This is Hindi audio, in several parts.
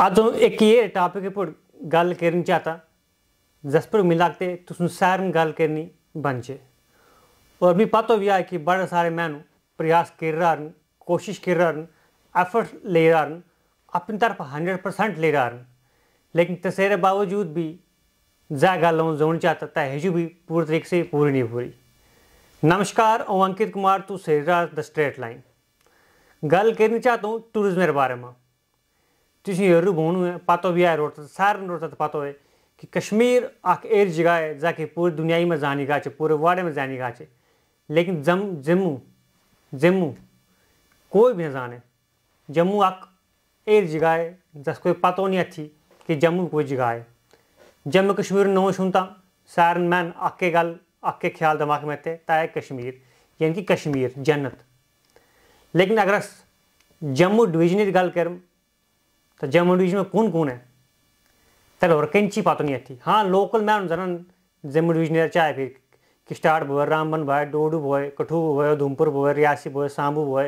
आज एक हे टॉपिक पळय गल्ल करचे आतां जसपर मिलाक ते तुसन सारे में गल करनी बनचे और भी पता भी है कि बड़े सारे मैनू प्रयास कर रहा कोशिश कर रहा एफर्ट ले रहा अपनी तरफ हंड्रेड परसेंट ले रहा लेकिन तसेरे बावजूद भी जै गल जोन चाहता तय हेजू भी पूरे तरीके से पूरी नहीं पूरी नमस्कार और अंकित कुमार तू सेरा द स्ट्रेट लाइन गल करनी चाहता हूँ टूरिज्म बारे में तुम हेरू भोनू पतो भी आए रोड सारे रोड पतो है कि कश्मीर अख एरी जगह है जाके पूरी दुनिया में जानी गाचे पूरे वर्ल्ड में जानी गा लेकिन जम जम्मू जम्मू कोई भी ना जाने जम्मू अख एरी जगह है जस कोई पतो नहीं अच्छी कि जम्मू कोई जगह है जम्मू कश्मीर नो सुनता सारे मैन अके गल अके ख्याल दिमाग में आते तय कश्मीर यानी कि कश्मीर जन्नत लेकिन अगर जम्मू डिवीजन की गल कर तो जम्मू डिवीजन में कौन कौन है तेल और कैंची कंची नहीं ये हाँ लोकल मैन जरा जम्मू डिवीजन चाहे फिर किश्ताड़ बोए रामबन भाई डोडू भो कठू भो धूमपुर भो रियासी भो सांबू भो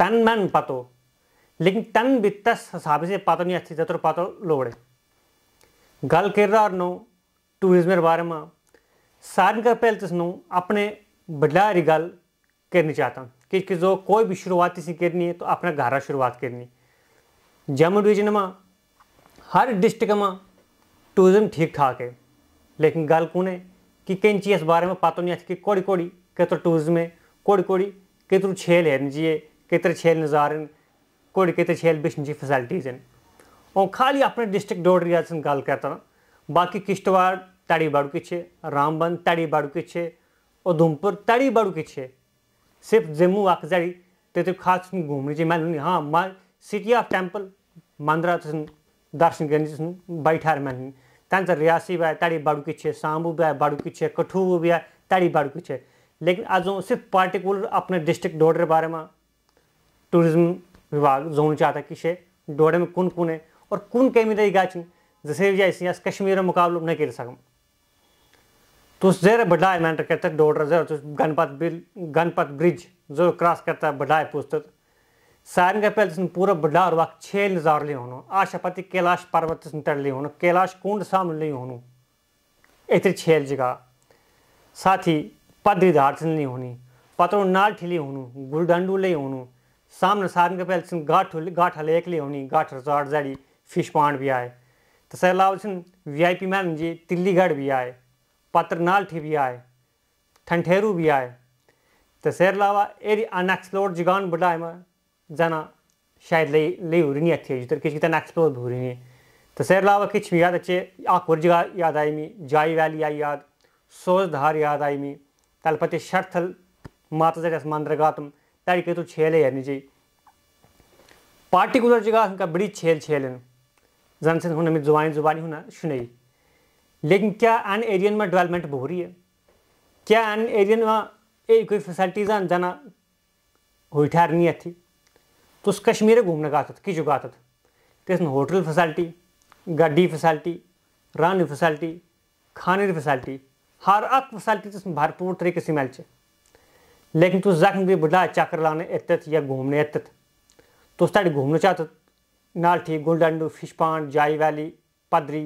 तन मैन पतो लेकिन तन बित हिसाब से नहीं ये जत्र पतो लोड़े गल कर रहा नो टूरिज्म बारे में सारे का पहले तो नो अपने बदलारी गल करनी चाहता हूँ कि जो कोई भी शुरुआत इसी करनी है तो अपने घर शुरुआत करनी जम्मू डिवीजन में हर डिस्ट्रिक्ट में टूरिज्म ठीक ठाक है लेकिन गल कौन है कि कंहिंजी इस बारे में पता नहीं कि कोड़ी कोड़ी केतिरो टूरिज्म है कोड़ी कोड़ी केतिरो छेल है जी केतिरे छेल नज़ारन कोड़ी केतिरे छेल बिशन जी फैसिलिटीज़ हैं और खाली अपने डिस्ट्रिक्ट डोड रियाज से गाल करता बाकी किश्तवाड़ तड़ी बाड़ू की रामबन तड़ी बाड़ू की छे उधमपुर तड़ी बाड़ू की सिर्फ जम्मू आख जड़ी ते खास घूमने जी मैं हाँ मैं सिटी ऑफ टेम्पल मंदरा दर्शन कर बैठार मन तन रियासी बे तड़ी बड़ कुछ सांबू बे बड़ कुछ कठुवू बे तड़ी बड़ कुछ लेकिन आज सिर्फ पार्टिकुलर अपने डिस्ट्रिक्ट डोडर बारे में टूरिज्म विभाग जोन चाहता कि डोडे में कुन कुन है और कुन कमी दई गाचन जैसे जैसे यहाँ कश्मीर मुकाबलो नहीं कर सकम तुस जर बडाय मैंटर करता डोडर जर तुस गणपत बिल गणपत ब्रिज जो क्रॉस करता बडाय पूछता सारंग पहले तुम पूरा बडार वक्त छे नजार ले होनो आशा पति कैलाश पर्वत तड़ ले होनो कैलाश कुंड सामने ले होनो इतने छेल जगह साथ ही पद्रीधार से नहीं होनी पतरो नाल ठिली होनु गुलडंडू ले होनु सामने सारंग पहले तुम गाठ गाठ लेक ले होनी गाठ रिजॉर्ट जाड़ी फिश पॉन्ड भी आए तो सैलाब वी आई पी मैन जी तिल्लीगढ़ भी आए पत्र नालठी भी आए ठंठेरू भी आए तो सैर अलावा एरी अनएक्सप्लोर्ड जगान बढ़ाए जाना शायद लई लई उरनी अथे जितर किछ किता एक्सप्लोर भूरिनी तो सैर लावा किछ भी याद अच्छे आख और जगह याद आई मी जाई वैली आई याद सोज धार याद आई मी तल पे शर्थल माता जगह मंदिर गातम तड़ी के तो छेले यानी जी पार्टिकुलर जगह उनका बड़ी छेल छेलन जन से हुन जुबान जुबानी हुना शुनई लेकिन क्या एन एरियन में डेवलपमेंट हो रही है क्या एन एरियन में कोई फैसिलिटीज़ जाना हुई ठहर नहीं थी तुस तो कश्मीर घूमने गातत किचु गातत तेसन तो होटल फैसिलिटी गाड़ी फैसिलिटी रानी फैसिलिटी खाने की फैसिलिटी हर अक फैसिलिटी तुम भरपूर तरीके से मिल लेकिन तुम जखन भी बुढ़ा चक्कर लाने एतत या घूमने एतत तुम तो तट घूमने चाहत नालठी गुलडंडू फिश पॉन्ड जाई वैली पदरी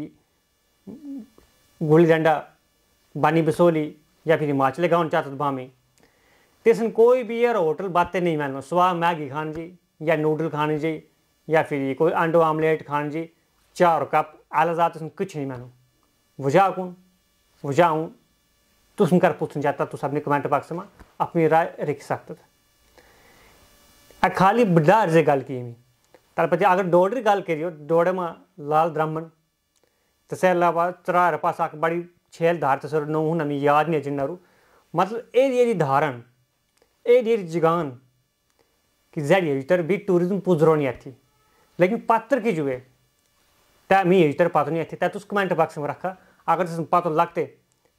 गुली डंडा बानी बसोली या फिर हिमाचल गाँव चाहत बामे तेसन कोई भी यार होटल बातें नहीं मिलना सुबह मैगी खान जी या नूडल खा जी या फिर ये कोई अंडो आमलेट खा जी चार कप आला जा तुम कुछ मानो वजह कौन वजह हूँ तुम कर पुछन चाहता तुम अपने कमेंट बॉक्स में अपनी राय रख सकते खाली बडार से गल की तलपति अगर डोडर गल करो डोडे में लाल द्रमन तसे तो अलावा चरार पास अख बड़ी छेल धार तसर तो नौ हमें याद नहीं अचिन मतलब ए धारण ए जगान कि जाल्यार हेजे तर बि ट्युरिजम पुजरोन लेकिन पात्र की जुए ता मी हेजे तर पात्र येती ता तुस कमेंट बॉक्स में रखा अगर तुम पात्र लगते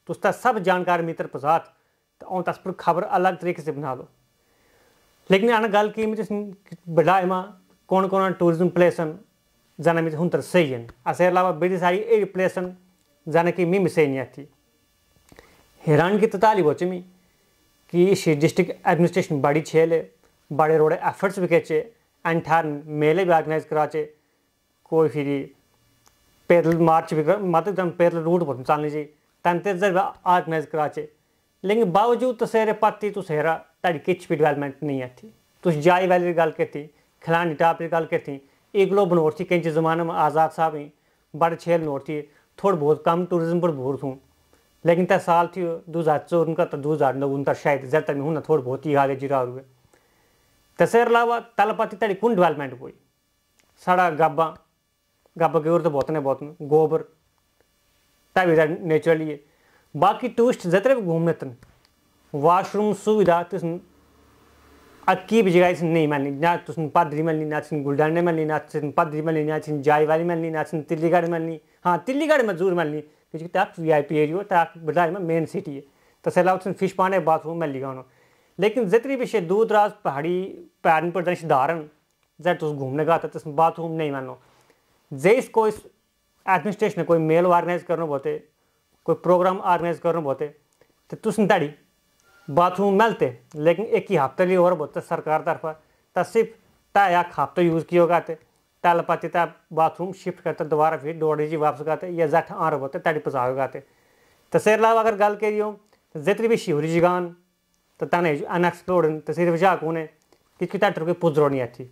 तो उसका सब जानकारी मेरी तरफ तो और तस पर खबर अलग तरीके से बना लो लेकिन अन गल कि बढ़ाए माँ कौन कौन टूरिज्म प्लेसन जाना मित्र हूं तर सही हैं असे अलावा बड़ी सारी ए प्लेसन जाना कि मी मिसे नहीं आती हैरान की तो ताली बोचे मी कि ये डिस्ट्रिक्ट एडमिनिस्ट्रेशन बड़ी छेल है बड़े रोडे एफर्ट्स भी खेचे एंटायर मेले भी आर्गेनाइज कराचे कोई फिर पैदल मार्च भी कर मतलब तुम पैदल रूट पर चलने चाहिए तंत्र भी आर्गेनाइज कराचे लेकिन बावजूद तो सहरे पाती तो सहरा तारी किच भी डेवलपमेंट नहीं आती तुस तो जाई वाली गल के थी खिलानी टाप की गल के थी एकलो बनोर थी कहीं ज़माने में आज़ाद साहब ही बड़े छेल नोर थी थोड़ा बहुत कम टूरिज्म पर भूर थूँ लेकिन तय साल थी दो हज़ार चौदह का तो दो हज़ार नौ उनका शायद ज़्यादातर में हूँ ना थोड़ा बहुत ही हाल जीरा हुए तेसर अलावा तलपति तड़ी कौन डिवेलपमेंट कोई साढ़ा गाबा गाबा के तो बहुत ने बहुत गोबर तभी नेचुरली है बाकी टूरिस्ट जितने भी घूमने तन वाशरूम सुविधा तुस अक्की भी जगह नहीं मिलनी ना तुस पदरी मिलनी ना तुम गुलडांडे मिलनी ना तुम पदरी मिलनी ना तुम जाई वाली मिलनी ना तुम तिल्लीगढ़ मिलनी हाँ तिल्लीगढ़ में जरूर मिलनी क्योंकि तक वी आई पी एरियो तक बदारी में मेन सिटी है तो सैलाब फिश पाने बाथरूम मिल गया उन्होंने लेकिन जितनी भी शे दूर दराज पहाड़ी पैन पर दरिश दारन जै तुम घूमने का आता तुम बाथरूम नहीं मानो जे इसको इस एडमिनिस्ट्रेशन कोई मेल ऑर्गेनाइज करना बोते कोई प्रोग्राम ऑर्गेनाइज करना बोते तो तुम ताड़ी बाथरूम मिलते लेकिन एक ही हफ्ते लिए और बोते सरकार तरफा तो सिर्फ ताक हफ्ता यूज़ किया गाते तल पति बाथरूम शिफ्ट करते दोबारा फिर डोडे जी वापस गाते या जठ आर बोते तड़ी पचाओ गाते तो सर अलावा अगर गल करिए जितनी भी शिवरी जगान तो तने अनएक्सप्लोर्ड तो सिर्फ झाक होने कि तैटर कोई पुजरो नहीं अच्छी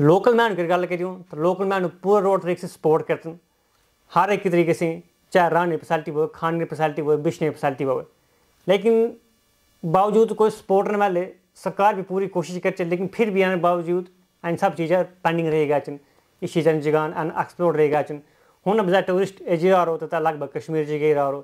लोकल मैन की गल करूँ तो लोकल मैन पूरे रोड तरीके से सपोर्ट करते हर एक तरीके से चाहे रहने की फैसिलिटी हो खाने की फैसिलिटी हो बिछने की फैसिलिटी हो लेकिन बावजूद कोई सपोर्ट नहीं वाले सरकार भी पूरी कोशिश करते लेकिन फिर भी आने बावजूद इन सब चीज़ें पेंडिंग रह गए इस चीज़ें जगान अन रह गए हूँ अब टूरिस्ट एजी रहा तो लगभग कश्मीर जी गई रहा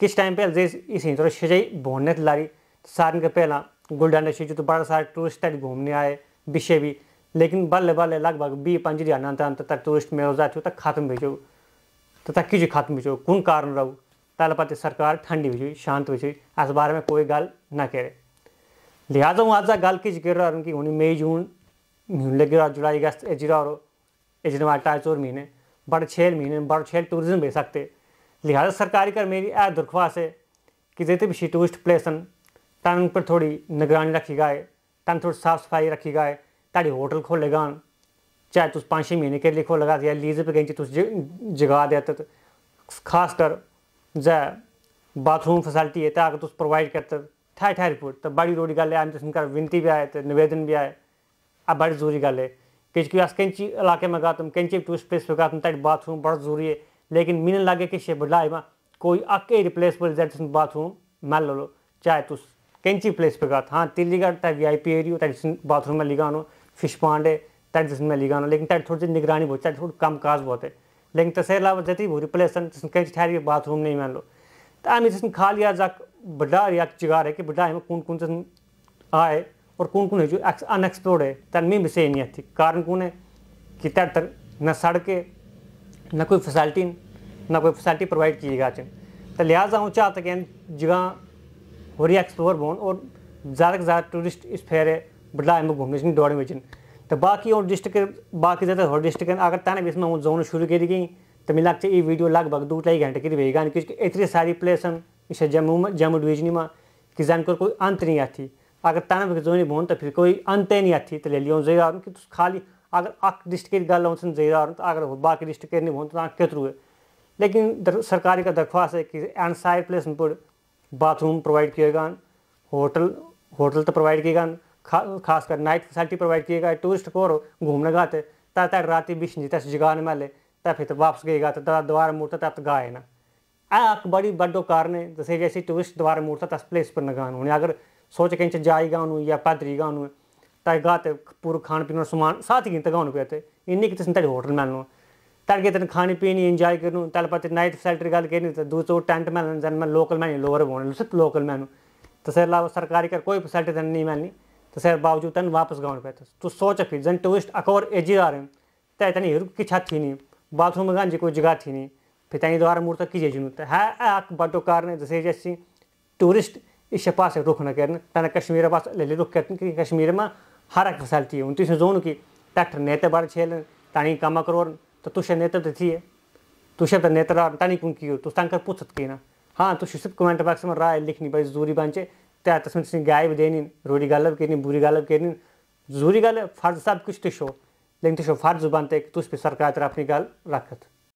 किस टाइम पे अलजेस इस थोड़ा शजई भोनने लारी तो सारन के पहला गुलडांडा शिजू तो बड़ा सारा टूरिस्ट घूमने आए बिशे भी लेकिन बल्ले बल्ले लगभग बी पंज जाना अंत तक टूरिस्ट मेरोजा छो खत्म भेजो तो तक किजु खत्म भेजो कौन कारण रहो ताल पति सरकार ठंडी हुई शांत हुई इस बारे में कोई गल ना करे लिहाजा वो आज गाल किज गिर रहा उनकी उन्हीं मई जून लगे गिर जुलाई अगस्त एजरा और एजनवा टाई चोर महीने बड़े छेल महीने बड़ छेल टूरिज्म भेज सकते लिहाजा सरकारी कर मेरी ए दरख्वास्त है कि जितने भी टूरिस्ट प्लेस हैं तन पर थोड़ी निगरानी रखी गाए तन थोड़ी साफ़ सफाई रखी गाए ताड़ी होटल खोले गान चाहे तुम पाँच छः महीने के लिए खोले गा या लीज पर गई तुस जगा देते खासकर खास बाथरूम फैसिलिटी है अगर तुम प्रोवाइड करते ठहर ठहर पूरी तो बड़ी रोड़ी गल है तुम कर विनती भी आए तो निवेदन भी आए अब बड़ी जरूरी गल है क्योंकि अस कंची इलाके में गा तुम कंची टूरिस्ट प्लेस पर गा तुम ताड़ी बाथरूम बड़ा जरूरी है लेकिन मीन लागे कि शे बुलाई में कोई आके रिप्लेसबल जेट बाथरूम मान लो चाहे तुम तो कैंची प्लेस पर गए हाँ तिल्लीगढ़ टाइप वी आई पी एरियो तैट बाथरूम में लिगा फिश पांडे तैट में लिगा लेकिन तैट थोड़ी निगरानी बहुत तैट थोड़ी कम काज बहुत है लेकिन तसे अलावा जति भू रिप्लेस कैंची ठहरी बाथरूम नहीं मान लो तो आम जिसमें खाली आज बड़ा या चिगार है कि बड़ा में कौन कौन से आए और कौन कौन है जो अनएक्सप्लोर्ड है तन में भी से नहीं थी कारण कौन है कि तैट न सड़कें ना कोई फैसिलिटी ना कोई फैसिलिटी प्रोवाइड कीजिएगा आज तो लिहाजा हूँ चाहता कि जगह हो रही एक्सप्लोर बोन और ज़्यादा से ज़्यादा टूरिस्ट इस फेरे बड़ा अमुक घूमने दौड़ में तो बाकी और डिस्ट्रिक बाकी ज़्यादा हो डिस्ट्रिक्ट अगर तेना इसमें जोन शुरू करी गई तो मिला ये वीडियो लगभग दो ढाई घंटे की वेगान क्योंकि इतनी सारी प्लेसन इस जम्मू में जम्मू डिवीजन में कि जान कोई अंत नहीं आती अगर तेना जोन बोन तो फिर कोई अंत नहीं आती तो ले लियो जगह खाली अगर अक डिस्ट्रिक्ट गाल्ह हुन्छन् तो अगर बाकी डिस्ट्रिक नहीं भन्छ तव्हां केतिरो लेकिन दर, सरकारी का दरख्वास्त है कि एनसायर प्लेस पर बाथरूम प्रोवाइड किए गए होटल होटल तो प्रोवाइड किए गए खा, खासकर नाइट फैसिलिटी प्रोवाइड किए गए टूरिस्ट को और घूमने गए थे तो तब रात बीस नहीं तक जगाने वाले फिर तो वापस गए गए तो दोबारा मुड़ता तब तो गाए ना आक बड़ी बड़ो कारण है जैसे जैसे टूरिस्ट दोबारा मुड़ता तब प्लेस पर न गान अगर सोच कहीं जाएगा उन्हें या पैदरी गान उन्हें तड़का ते पूरा खान पीने और सामान साथ ही तगा पे ते इन्नी कि तड़ी होटल मिलनु तड़के तेन खानी पीनी एंजॉय करनु तल पे नाइट फैसिलिटी गल करनी तो दूसरो टेंट मिलन जन मैं लोकल मैनी लोअर होने सिर्फ लोकल मैनू तो सर अलावा सरकारी कर कोई फैसिलिटी तन नहीं मिलनी तो सर बावजूद तन वापस गाँव पे तो सोच फिर जन टूरिस्ट अकोर एजी आ रहे तय तन हिर कि थी नहीं बाथरूम गांजी कोई जगह थी नहीं फिर तई द्वारा मूर्त किजे जुनू तो है बटो कारण जैसे जैसे टूरिस्ट इस पास रुख न करन तना कश्मीर पास ले रुख कर कश्मीर में हर फसल थी उन तुशें जोवन की तठ नेतबर छेल ताणी कामां तो तर तुशें नेतर तर तो थिये तुशें तर तो नेतर ताणी कोण कियो तुस तांकां पुचत किना हाँ तू शिक्षित कमेंट बॉक्स में राय लिखनी बस जरूरी बन चे तस्में गाय भी देनी रोरी गालब करनी बुरी गालब करनी जूरी गाल फर्ज सब कुछ तो लेकिन तो शो फर्ज जुबान तुझ पे सरकार तरफ अपनी गाल रखत